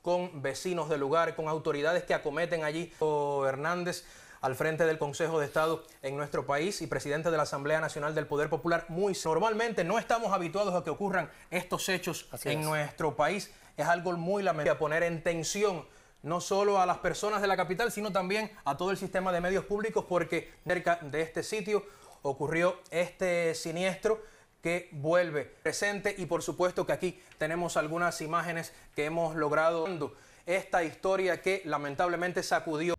con vecinos del lugar, con autoridades que acometen allí. Hernández al frente del Consejo de Estado en nuestro país y presidente de la Asamblea Nacional del Poder Popular. Muy normalmente no estamos habituados a que ocurran estos hechos en nuestro país. Es algo muy lamentable poner en tensión no solo a las personas de la capital, sino también a todo el sistema de medios públicos porque cerca de este sitio ocurrió este siniestro que vuelve presente y por supuesto que aquí tenemos algunas imágenes que hemos logrado esta historia que lamentablemente sacudió.